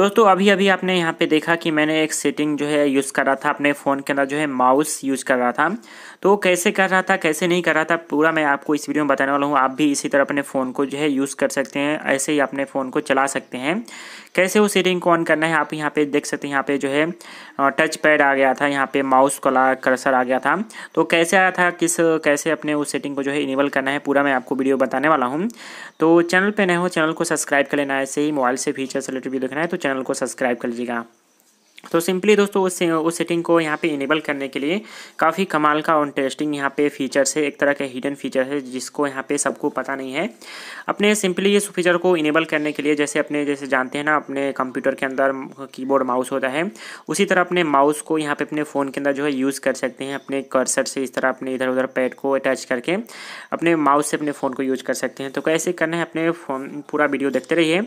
दोस्तों अभी अभी आपने यहाँ पे देखा कि मैंने एक सेटिंग जो है यूज़ कर रहा था अपने फ़ोन के अंदर जो है माउस यूज़ कर रहा था तो कैसे कर रहा था कैसे नहीं कर रहा था पूरा मैं आपको इस वीडियो में बताने वाला हूँ आप भी इसी तरह अपने फ़ोन को जो है यूज़ कर सकते हैं ऐसे ही अपने फ़ोन को चला सकते हैं कैसे वो सेटिंग को ऑन करना है आप यहाँ पे देख सकते हैं यहाँ पे जो है टच पैड आ गया था यहाँ पे माउस कला कर्सर आ गया था तो कैसे आया था किस कैसे अपने उस सेटिंग को जो है इनेबल करना है पूरा मैं आपको वीडियो बताने वाला हूँ तो चैनल पर नए हो चैनल को सब्सक्राइब कर लेना ऐसे ही मोबाइल से फीचर से रिलेटेड वीडियो देखना है तो चैनल को सब्सक्राइब कर लीजिएगा तो सिंपली दोस्तों उस उस सेटिंग को यहाँ पे इनेबल करने के लिए काफ़ी कमाल का और इंटरेस्टिंग यहाँ पे फीचर्स है एक तरह का हिडन फीचर है जिसको यहाँ पे सबको पता नहीं है अपने सिंपली इस फीचर को इनेबल करने के लिए जैसे अपने जैसे जानते हैं ना अपने कंप्यूटर के अंदर कीबोर्ड माउस होता है उसी तरह अपने माउस को यहाँ पर अपने फ़ोन के अंदर जो है यूज़ कर सकते हैं अपने कर्सर से इस तरह अपने इधर उधर पैड को अटैच करके अपने माउस से अपने फ़ोन को यूज़ कर सकते हैं तो कैसे करना है अपने फोन पूरा वीडियो देखते रहिए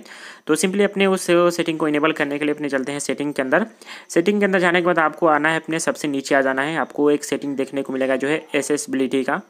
तो सिंपली अपने उस सेटिंग को इनेबल करने के लिए अपने चलते हैं सेटिंग के अंदर सेटिंग के अंदर जाने के बाद आपको आना है अपने सबसे नीचे आ जाना है आपको एक सेटिंग देखने को मिलेगा जो है एसेसबिलिटी का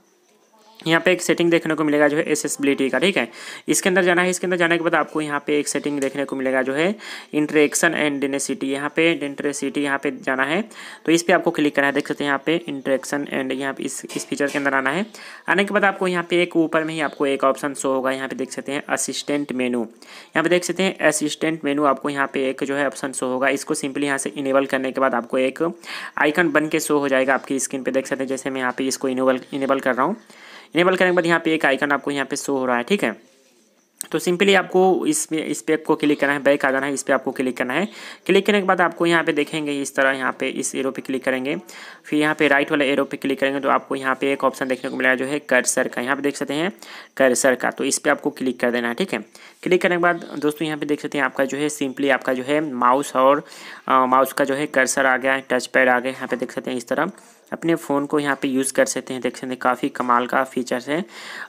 यहाँ पे एक सेटिंग देखने को मिलेगा जो है एसेसबिलिटी का ठीक है इसके अंदर जाना है इसके अंदर जाने के बाद आपको यहाँ पे एक सेटिंग देखने को मिलेगा जो है इंटरेक्शन एंड डेनेसिटी यहाँ पे डेंट्रेसिटी यहाँ पे जाना है तो इस पर आपको क्लिक करना है देख सकते हैं यहाँ पे इंटरेक्शन एंड यहाँ पे इस इस फीचर के अंदर आना है आने के बाद आपको यहाँ पे एक ऊपर में ही आपको एक ऑप्शन शो होगा यहाँ पे देख सकते हैं असिस्टेंट मेनू यहाँ पे देख सकते हैं असिस्टेंट मेनू आपको यहाँ पे एक जो है ऑप्शन शो होगा इसको सिंपली यहाँ से इनेबल करने के बाद आपको एक आइकन बन के शो हो जाएगा आपकी स्क्रीन पर देख सकते हैं जैसे मैं यहाँ पे इसको इनेबल इनेबल कर रहा हूँ इनेबल करने के बाद यहाँ पे एक आइकन आपको यहाँ पे शो हो रहा है ठीक है तो सिंपली आपको इस पे इस पे आपको क्लिक करना है बैक आ जाना है इस पे आपको क्लिक करना है क्लिक करने के बाद आपको यहाँ पे देखेंगे इस तरह यहाँ पे इस एरो पे क्लिक करेंगे फिर यहाँ पे राइट वाला एरो पे क्लिक करेंगे तो आपको यहाँ पे एक ऑप्शन देखने को मिला है जो है कर्सर का यहाँ पे देख सकते हैं कर्सर का तो इस पर आपको क्लिक कर देना है ठीक है क्लिक करने के बाद दोस्तों यहाँ पे देख सकते हैं आपका जो है सिंपली आपका जो है माउस और माउस का जो है कर्सर आ गया है टच पैड आ गया यहाँ पे देख सकते हैं इस तरह अपने फ़ोन को यहाँ पे यूज़ कर सकते हैं देख सकते हैं काफ़ी कमाल का फीचर्स है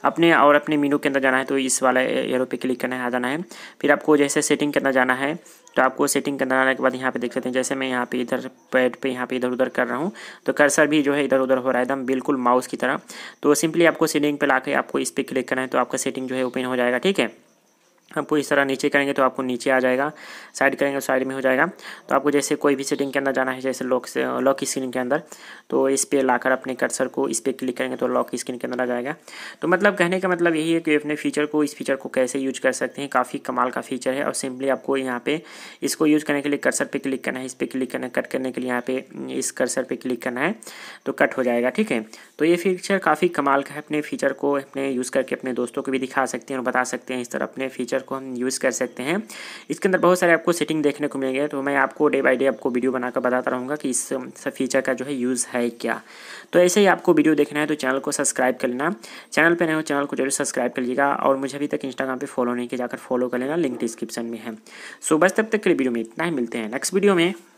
अपने और अपने मीनू के अंदर जाना है तो इस वाला एरो एरो पे क्लिक करना है आ जाना है फिर आपको जैसे सेटिंग करना जाना है तो आपको सेटिंग करना आने के बाद यहाँ पे देख सकते हैं जैसे मैं यहाँ पे इधर पैड पे यहाँ पे इधर उधर कर रहा हूँ तो कर्सर भी जो है इधर उधर हो रहा है एकदम बिल्कुल माउस की तरह तो सिंपली आपको सेटिंग पे ला आपको इस पर क्लिक करना है तो आपका सेटिंग जो है ओपन हो जाएगा ठीक है आपको इस तरह नीचे करेंगे तो आपको नीचे आ जाएगा साइड करेंगे साइड तो में हो जाएगा तो आपको जैसे कोई भी सेटिंग के अंदर जाना है जैसे लॉक से लॉक स्क्रीन के अंदर तो इस पर लाकर अपने कर्सर को इस पर क्लिक करेंगे तो लॉक स्क्रीन के अंदर आ जाएगा तो मतलब कहने का मतलब यही है कि अपने फीचर को इस फीचर को कैसे यूज कर सकते हैं काफ़ी कमाल का फीचर है और सिंपली आपको यहाँ पर इसको यूज करने के लिए कर्सर पर क्लिक करना है इस पर क्लिक करना है कट करने के लिए यहाँ पे इस कर्सर पर क्लिक करना है तो कट हो जाएगा ठीक है तो ये फीचर काफ़ी कमाल का है अपने फीचर को अपने यूज़ करके अपने दोस्तों को भी दिखा सकते हैं और बता सकते हैं इस तरह अपने फीचर को हम यूज़ कर सकते हैं इसके अंदर बहुत सारे आपको सेटिंग देखने को मिलेंगे तो मैं आपको डे बाई डे आपको वीडियो बनाकर बताता रहूँगा कि इस सब फीचर का जो है यूज़ है क्या तो ऐसे ही आपको वीडियो देखना है तो चैनल को सब्सक्राइब कर लेना चैनल पर नहीं हो चैनल को जरूर सब्सक्राइब कर लीजिएगा और मुझे अभी तक इंस्टाग्राम पर फॉलो नहीं किया जाकर फॉलो कर लेना लिंक डिस्क्रिप्शन में है सो बस तब तक के वीडियो में इतना ही मिलते हैं नेक्स्ट वीडियो में